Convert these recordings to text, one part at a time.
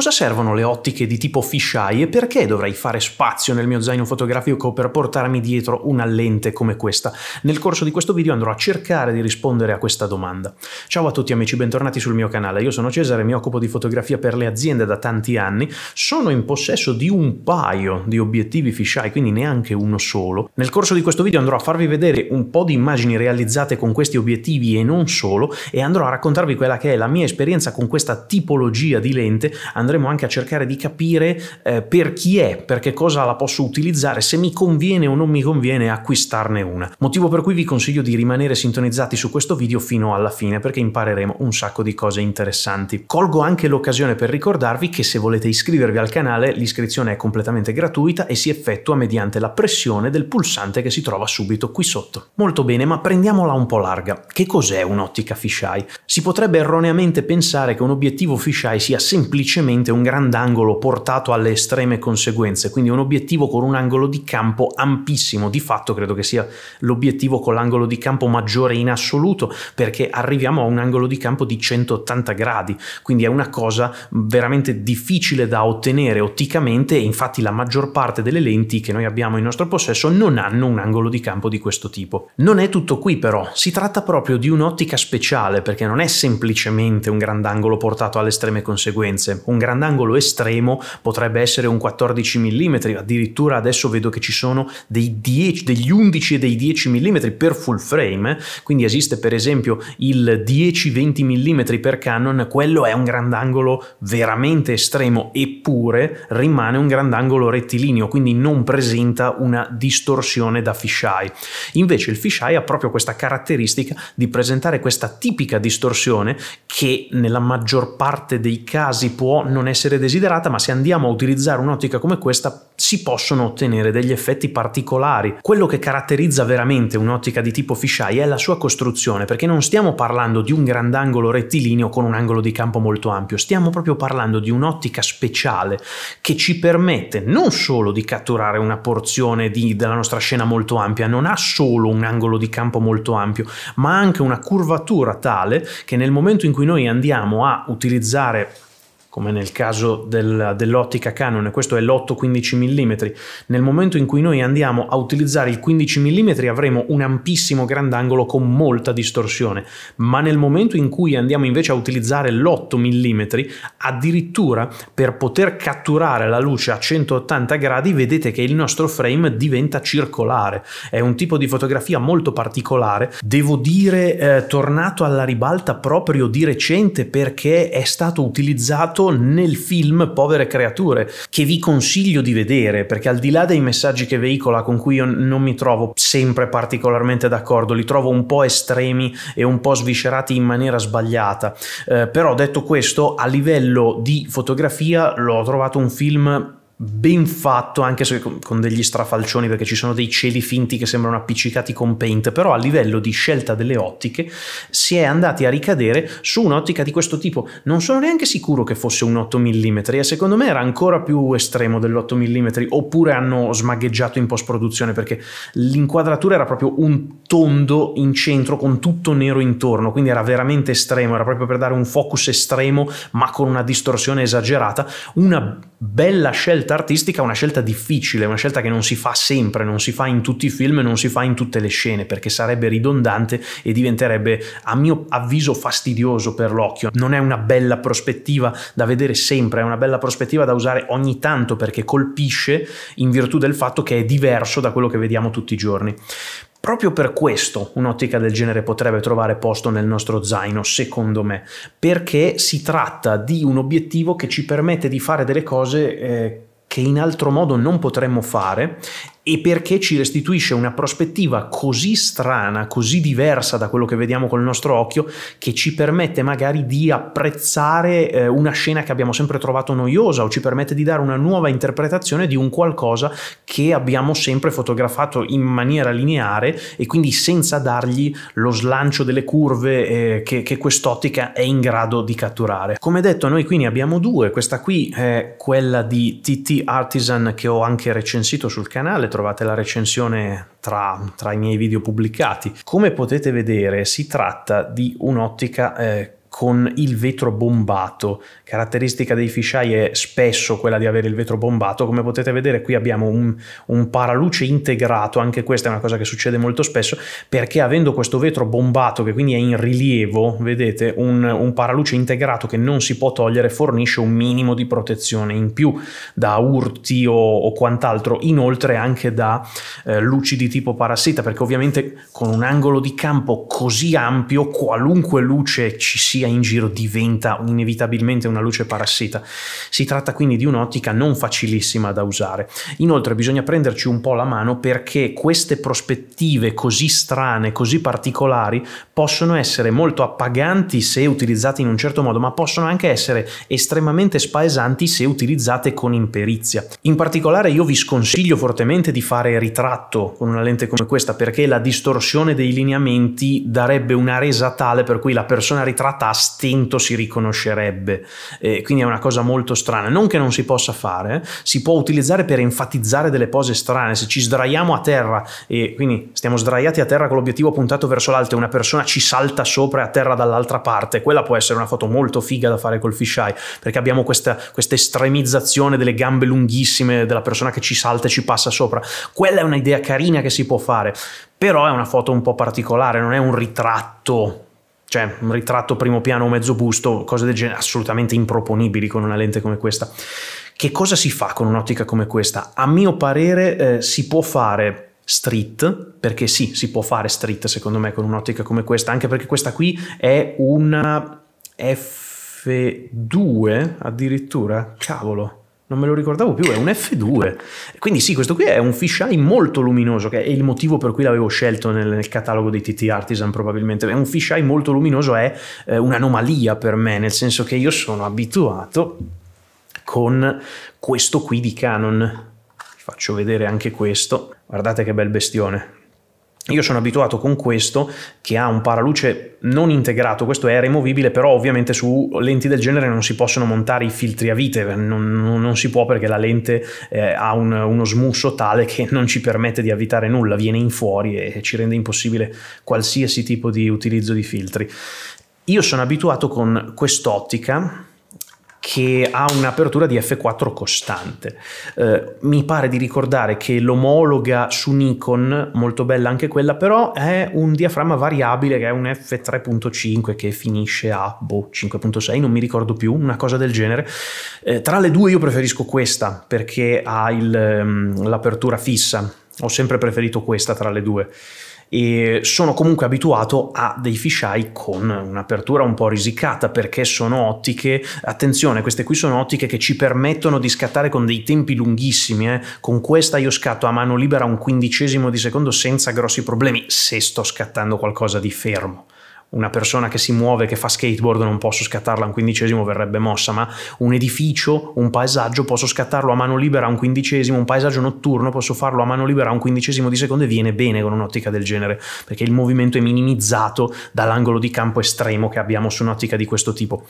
cosa servono le ottiche di tipo fisheye e perché dovrei fare spazio nel mio zaino fotografico per portarmi dietro una lente come questa? Nel corso di questo video andrò a cercare di rispondere a questa domanda. Ciao a tutti amici, bentornati sul mio canale. Io sono Cesare, mi occupo di fotografia per le aziende da tanti anni. Sono in possesso di un paio di obiettivi fisheye, quindi neanche uno solo. Nel corso di questo video andrò a farvi vedere un po' di immagini realizzate con questi obiettivi e non solo e andrò a raccontarvi quella che è la mia esperienza con questa tipologia di lente, andrò andremo anche a cercare di capire eh, per chi è, per che cosa la posso utilizzare, se mi conviene o non mi conviene acquistarne una. Motivo per cui vi consiglio di rimanere sintonizzati su questo video fino alla fine perché impareremo un sacco di cose interessanti. Colgo anche l'occasione per ricordarvi che se volete iscrivervi al canale l'iscrizione è completamente gratuita e si effettua mediante la pressione del pulsante che si trova subito qui sotto. Molto bene, ma prendiamola un po' larga. Che cos'è un'ottica fisheye? Si potrebbe erroneamente pensare che un obiettivo fisheye sia semplicemente semplicemente un grandangolo portato alle estreme conseguenze, quindi un obiettivo con un angolo di campo ampissimo, di fatto credo che sia l'obiettivo con l'angolo di campo maggiore in assoluto perché arriviamo a un angolo di campo di 180 gradi, quindi è una cosa veramente difficile da ottenere otticamente infatti la maggior parte delle lenti che noi abbiamo in nostro possesso non hanno un angolo di campo di questo tipo. Non è tutto qui però, si tratta proprio di un'ottica speciale perché non è semplicemente un grandangolo portato alle estreme conseguenze, un grandangolo estremo potrebbe essere un 14 mm, addirittura adesso vedo che ci sono dei 10, degli 11 e dei 10 mm per full frame, quindi esiste per esempio il 10-20 mm per Canon, quello è un grandangolo veramente estremo eppure rimane un grandangolo rettilineo, quindi non presenta una distorsione da fisheye. Invece il fisheye ha proprio questa caratteristica di presentare questa tipica distorsione che nella maggior parte dei casi può non essere desiderata, ma se andiamo a utilizzare un'ottica come questa si possono ottenere degli effetti particolari. Quello che caratterizza veramente un'ottica di tipo fisheye è la sua costruzione, perché non stiamo parlando di un grandangolo rettilineo con un angolo di campo molto ampio, stiamo proprio parlando di un'ottica speciale che ci permette non solo di catturare una porzione di, della nostra scena molto ampia, non ha solo un angolo di campo molto ampio, ma anche una curvatura tale che nel momento in cui noi andiamo a utilizzare come nel caso del, dell'ottica Canon, questo è l'8-15 mm, nel momento in cui noi andiamo a utilizzare il 15 mm avremo un ampissimo grandangolo con molta distorsione, ma nel momento in cui andiamo invece a utilizzare l'8 mm, addirittura per poter catturare la luce a 180 gradi vedete che il nostro frame diventa circolare, è un tipo di fotografia molto particolare, devo dire eh, tornato alla ribalta proprio di recente perché è stato utilizzato citato nel film Povere creature, che vi consiglio di vedere, perché al di là dei messaggi che veicola, con cui io non mi trovo sempre particolarmente d'accordo, li trovo un po' estremi e un po' sviscerati in maniera sbagliata. Eh, però detto questo, a livello di fotografia l'ho trovato un film ben fatto, anche se con degli strafalcioni, perché ci sono dei cieli finti che sembrano appiccicati con paint, però a livello di scelta delle ottiche si è andati a ricadere su un'ottica di questo tipo. Non sono neanche sicuro che fosse un 8 mm e secondo me era ancora più estremo dell'8 mm, oppure hanno smagheggiato in post-produzione perché l'inquadratura era proprio un tondo in centro con tutto nero intorno, quindi era veramente estremo, era proprio per dare un focus estremo ma con una distorsione esagerata, una bella scelta scelta artistica è una scelta difficile, una scelta che non si fa sempre, non si fa in tutti i film, non si fa in tutte le scene, perché sarebbe ridondante e diventerebbe, a mio avviso, fastidioso per l'occhio. Non è una bella prospettiva da vedere sempre, è una bella prospettiva da usare ogni tanto perché colpisce in virtù del fatto che è diverso da quello che vediamo tutti i giorni. Proprio per questo un'ottica del genere potrebbe trovare posto nel nostro zaino, secondo me, perché si tratta di un obiettivo che ci permette di fare delle cose eh, che in altro modo non potremmo fare e perché ci restituisce una prospettiva così strana, così diversa da quello che vediamo col nostro occhio, che ci permette magari di apprezzare eh, una scena che abbiamo sempre trovato noiosa o ci permette di dare una nuova interpretazione di un qualcosa che abbiamo sempre fotografato in maniera lineare e quindi senza dargli lo slancio delle curve eh, che, che quest'ottica è in grado di catturare. Come detto, noi qui ne abbiamo due, questa qui è quella di TT Artisan che ho anche recensito sul canale, trovate la recensione tra, tra i miei video pubblicati. Come potete vedere si tratta di un'ottica eh, con il vetro bombato. Caratteristica dei fisheye è spesso quella di avere il vetro bombato, come potete vedere qui abbiamo un, un, paraluce integrato, anche questa è una cosa che succede molto spesso, perché avendo questo vetro bombato che quindi è in rilievo, vedete, un, un paraluce integrato che non si può togliere fornisce un minimo di protezione in più da urti o, o quant'altro, inoltre anche da eh, luci di tipo parassita, perché ovviamente con un angolo di campo così ampio qualunque luce ci sia in giro diventa inevitabilmente una luce parassita. Si tratta quindi di un'ottica non facilissima da usare. Inoltre bisogna prenderci un po' la mano perché queste prospettive così strane, così particolari, possono essere molto appaganti se utilizzate in un certo modo, ma possono anche essere estremamente spaesanti se utilizzate con imperizia. In particolare io vi sconsiglio fortemente di fare ritratto con una lente come questa perché la distorsione dei lineamenti darebbe una resa tale per cui la persona ritrattata stento si riconoscerebbe, eh, quindi è una cosa molto strana. Non che non si possa fare, eh. si può utilizzare per enfatizzare delle cose strane, se ci sdraiamo a terra e quindi stiamo sdraiati a terra con l'obiettivo puntato verso l'alto e una persona ci salta sopra e a terra dall'altra parte, quella può essere una foto molto figa da fare col fisheye, perché abbiamo questa, questa estremizzazione delle gambe lunghissime della persona che ci salta e ci passa sopra. Quella è un'idea carina che si può fare, però è una foto un po' particolare, non è un ritratto cioè un ritratto primo piano o mezzo busto, cose del genere assolutamente improponibili con una lente come questa. Che cosa si fa con un'ottica come questa? A mio parere eh, si può fare street, perché sì, si può fare street secondo me con un'ottica come questa, anche perché questa qui è una F2 addirittura, cavolo. Non me lo ricordavo più, è un F2. Quindi sì, questo qui è un fisheye molto luminoso, che è il motivo per cui l'avevo scelto nel, nel catalogo dei TT Artisan probabilmente. È un fisheye molto luminoso, è eh, un'anomalia per me, nel senso che io sono abituato con questo qui di Canon. Vi faccio vedere anche questo. Guardate che bel bestione io sono abituato con questo che ha un paraluce non integrato, questo è removibile, però ovviamente su lenti del genere non si possono montare i filtri a vite, non, non, non si può perché la lente eh, ha un, uno smusso tale che non ci permette di avvitare nulla, viene in fuori e ci rende impossibile qualsiasi tipo di utilizzo di filtri. Io sono abituato con quest'ottica che ha un'apertura di F4 costante. Eh, mi pare di ricordare che l'omologa su Nikon, molto bella anche quella, però è un diaframma variabile che è un F3.5 che finisce a boh, 5.6, non mi ricordo più, una cosa del genere. Eh, tra le due io preferisco questa perché ha ehm, l'apertura fissa, ho sempre preferito questa tra le due e sono comunque abituato a dei fisheye con un'apertura un po' risicata perché sono ottiche, attenzione queste qui sono ottiche che ci permettono di scattare con dei tempi lunghissimi, eh. con questa io scatto a mano libera un quindicesimo di secondo senza grossi problemi se sto scattando qualcosa di fermo una persona che si muove, che fa skateboard, non posso scattarla a un quindicesimo, verrebbe mossa, ma un edificio, un paesaggio, posso scattarlo a mano libera a un quindicesimo, un paesaggio notturno, posso farlo a mano libera a un quindicesimo di secondo e viene bene con un'ottica del genere, perché il movimento è minimizzato dall'angolo di campo estremo che abbiamo su un'ottica di questo tipo.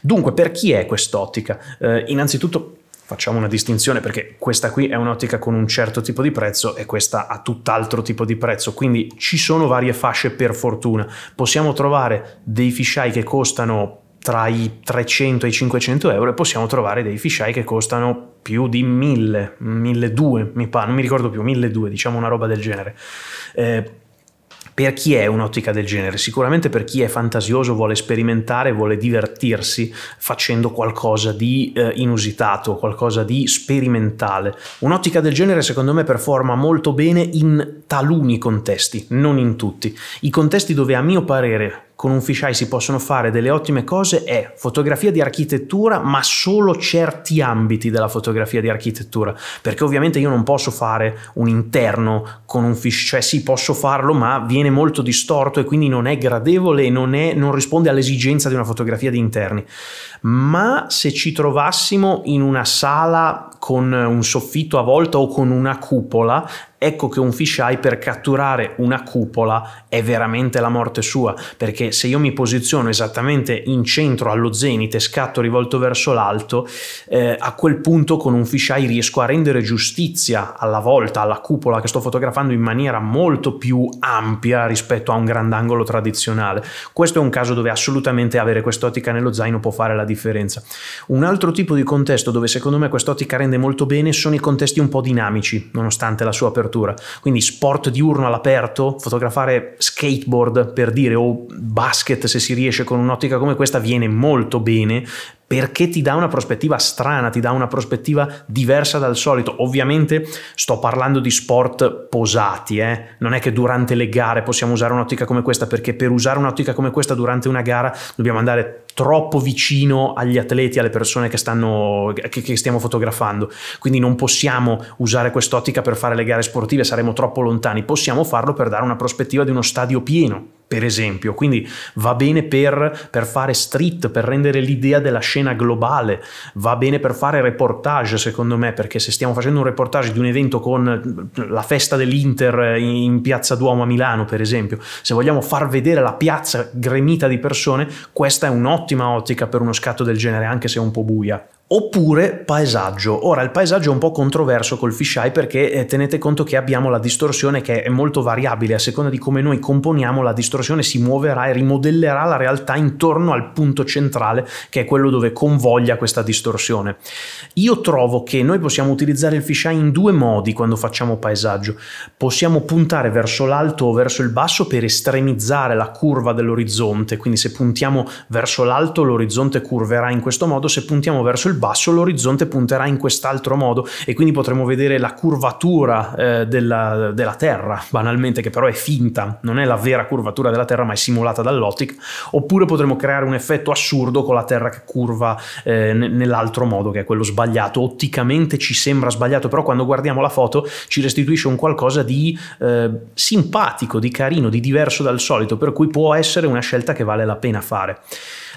Dunque, per chi è quest'ottica? Eh, innanzitutto facciamo una distinzione perché questa qui è un'ottica con un certo tipo di prezzo e questa ha tutt'altro tipo di prezzo, quindi ci sono varie fasce per fortuna. Possiamo trovare dei fisheye che costano tra i 300 e i 500 euro e possiamo trovare dei fisheye che costano più di 1000, 1200, mi pare, non mi ricordo più, 1200, diciamo una roba del genere. Eh, per chi è un'ottica del genere? Sicuramente per chi è fantasioso, vuole sperimentare, vuole divertirsi facendo qualcosa di eh, inusitato, qualcosa di sperimentale. Un'ottica del genere secondo me performa molto bene in taluni contesti, non in tutti. I contesti dove a mio parere con un fisheye si possono fare delle ottime cose è fotografia di architettura, ma solo certi ambiti della fotografia di architettura, perché ovviamente io non posso fare un interno con un fisheye, cioè sì posso farlo, ma viene molto distorto e quindi non è gradevole e non, non risponde all'esigenza di una fotografia di interni. Ma se ci trovassimo in una sala con un soffitto a volta o con una cupola, Ecco che un fisheye per catturare una cupola è veramente la morte sua, perché se io mi posiziono esattamente in centro allo e scatto rivolto verso l'alto, eh, a quel punto con un fisheye riesco a rendere giustizia alla volta, alla cupola che sto fotografando in maniera molto più ampia rispetto a un grandangolo tradizionale. Questo è un caso dove assolutamente avere quest'ottica nello zaino può fare la differenza. Un altro tipo di contesto dove secondo me quest'ottica rende molto bene sono i contesti un po' dinamici, nonostante la sua apertura copertura. Quindi sport diurno all'aperto, fotografare skateboard per dire o basket se si riesce con un'ottica come questa viene molto bene perché ti dà una prospettiva strana, ti dà una prospettiva diversa dal solito. Ovviamente sto parlando di sport posati, eh? non è che durante le gare possiamo usare un'ottica come questa, perché per usare un'ottica come questa durante una gara dobbiamo andare troppo vicino agli atleti, alle persone che, stanno, che, che stiamo fotografando. Quindi non possiamo usare quest'ottica per fare le gare sportive, saremo troppo lontani, possiamo farlo per dare una prospettiva di uno stadio pieno per esempio. Quindi va bene per, per, fare street, per rendere l'idea della scena globale, va bene per fare reportage, secondo me, perché se stiamo facendo un reportage di un evento con la festa dell'Inter in Piazza Duomo a Milano, per esempio, se vogliamo far vedere la piazza gremita di persone, questa è un'ottima ottica per uno scatto del genere, anche se è un po' buia oppure paesaggio. Ora il paesaggio è un po' controverso col fisheye perché eh, tenete conto che abbiamo la distorsione che è molto variabile a seconda di come noi componiamo la distorsione si muoverà e rimodellerà la realtà intorno al punto centrale che è quello dove convoglia questa distorsione. Io trovo che noi possiamo utilizzare il fisheye in due modi quando facciamo paesaggio. Possiamo puntare verso l'alto o verso il basso per estremizzare la curva dell'orizzonte, quindi se puntiamo verso l'alto l'orizzonte curverà in questo modo, se puntiamo verso il basso l'orizzonte punterà in quest'altro modo e quindi potremo vedere la curvatura eh, della, della, Terra, banalmente, che però è finta, non è la vera curvatura della Terra ma è simulata dall'ottica, oppure potremo creare un effetto assurdo con la Terra che curva eh, nell'altro modo, che è quello sbagliato. Otticamente ci sembra sbagliato, però quando guardiamo la foto ci restituisce un qualcosa di eh, simpatico, di carino, di diverso dal solito, per cui può essere una scelta che vale la pena fare.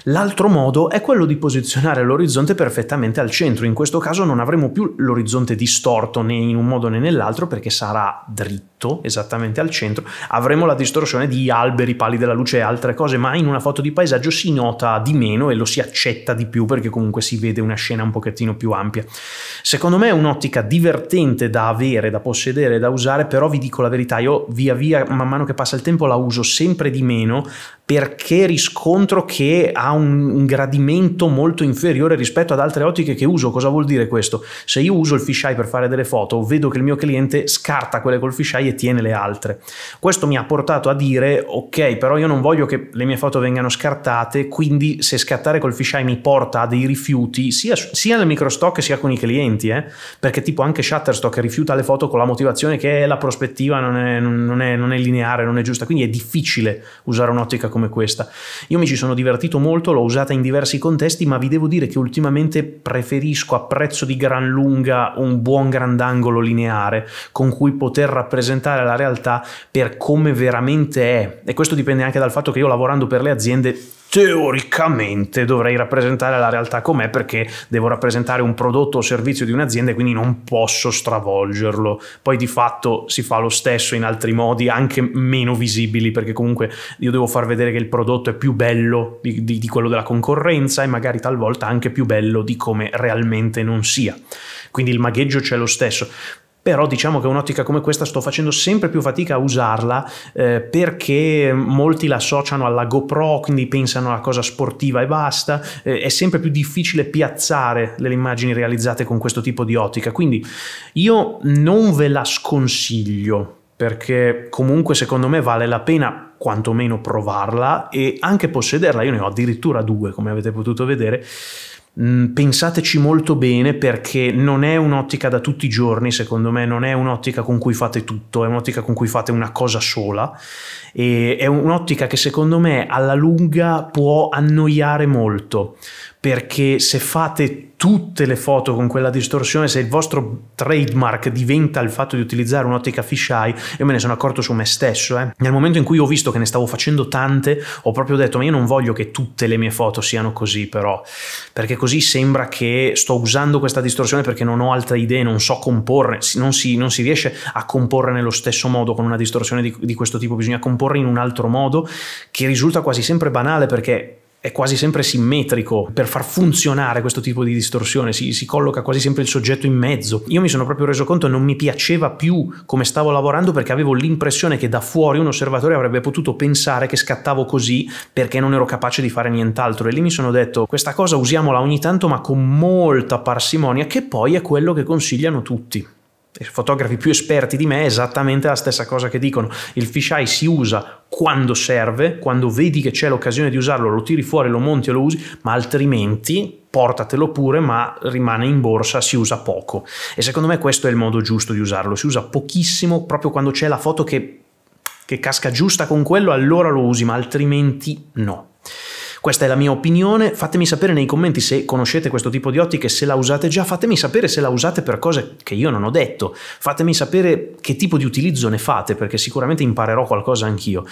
L'altro modo è quello di posizionare l'orizzonte perfettamente al centro, in questo caso non avremo più l'orizzonte distorto né in un modo né nell'altro perché sarà dritto netto, esattamente al centro, avremo la distorsione di alberi, pali della luce e altre cose, ma in una foto di paesaggio si nota di meno e lo si accetta di più perché comunque si vede una scena un pochettino più ampia. Secondo me è un'ottica divertente da avere, da possedere, da usare, però vi dico la verità, io via via, man mano che passa il tempo, la uso sempre di meno perché riscontro che ha un gradimento molto inferiore rispetto ad altre ottiche che uso. Cosa vuol dire questo? Se io uso il fisheye per fare delle foto, vedo che il mio cliente scarta quelle col fisheye e ritiene le altre. Questo mi ha portato a dire ok, però io non voglio che le mie foto vengano scartate, quindi se scattare col fisheye mi porta a dei rifiuti, sia, sia nel microstock sia con i clienti, eh? perché tipo anche Shutterstock rifiuta le foto con la motivazione che la prospettiva non è, non è, non è lineare, non è giusta, quindi è difficile usare un'ottica come questa. Io mi ci sono divertito molto, l'ho usata in diversi contesti, ma vi devo dire che ultimamente preferisco, a prezzo di gran lunga un buon grandangolo lineare con cui poter rappresentare rappresentare la realtà per come veramente è. E questo dipende anche dal fatto che io lavorando per le aziende teoricamente dovrei rappresentare la realtà com'è perché devo rappresentare un prodotto o servizio di un'azienda e quindi non posso stravolgerlo. Poi di fatto si fa lo stesso in altri modi, anche meno visibili, perché comunque io devo far vedere che il prodotto è più bello di, di, di quello della concorrenza e magari talvolta anche più bello di come realmente non sia. Quindi il magheggio c'è lo stesso però diciamo che un'ottica come questa sto facendo sempre più fatica a usarla eh, perché molti la associano alla GoPro, quindi pensano alla cosa sportiva e basta, eh, è sempre più difficile piazzare le immagini realizzate con questo tipo di ottica, quindi io non ve la sconsiglio perché comunque secondo me vale la pena quantomeno provarla e anche possederla, io ne ho addirittura due come avete potuto vedere, Mm, pensateci molto bene perché non è un'ottica da tutti i giorni, secondo me, non è un'ottica con cui fate tutto, è un'ottica con cui fate una cosa sola e è un'ottica che secondo me alla lunga può annoiare molto, perché se fate tutte le foto con quella distorsione, se il vostro trademark diventa il fatto di utilizzare un'ottica fisheye, io me ne sono accorto su me stesso. Eh. Nel momento in cui ho visto che ne stavo facendo tante, ho proprio detto: Ma io non voglio che tutte le mie foto siano così, però, perché così sembra che sto usando questa distorsione perché non ho altre idee, non so comporre, non si, non si riesce a comporre nello stesso modo con una distorsione di, di questo tipo, bisogna comporre in un altro modo che risulta quasi sempre banale perché è quasi sempre simmetrico per far funzionare questo tipo di distorsione, si, si, colloca quasi sempre il soggetto in mezzo. Io mi sono proprio reso conto che non mi piaceva più come stavo lavorando perché avevo l'impressione che da fuori un osservatore avrebbe potuto pensare che scattavo così perché non ero capace di fare nient'altro e lì mi sono detto questa cosa usiamola ogni tanto ma con molta parsimonia che poi è quello che consigliano tutti fotografi più esperti di me esattamente la stessa cosa che dicono. Il fisheye si usa quando serve, quando vedi che c'è l'occasione di usarlo, lo tiri fuori, lo monti e lo usi, ma altrimenti portatelo pure, ma rimane in borsa, si usa poco. E secondo me questo è il modo giusto di usarlo, si usa pochissimo proprio quando c'è la foto che, che casca giusta con quello, allora lo usi, ma altrimenti no. Questa è la mia opinione, fatemi sapere nei commenti se conoscete questo tipo di ottiche, se la usate già, fatemi sapere se la usate per cose che io non ho detto, fatemi sapere che tipo di utilizzo ne fate perché sicuramente imparerò qualcosa anch'io.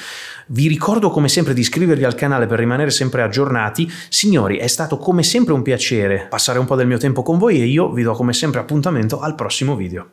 Vi ricordo come sempre di iscrivervi al canale per rimanere sempre aggiornati. Signori, è stato come sempre un piacere passare un po' del mio tempo con voi e io vi do come sempre appuntamento al prossimo video.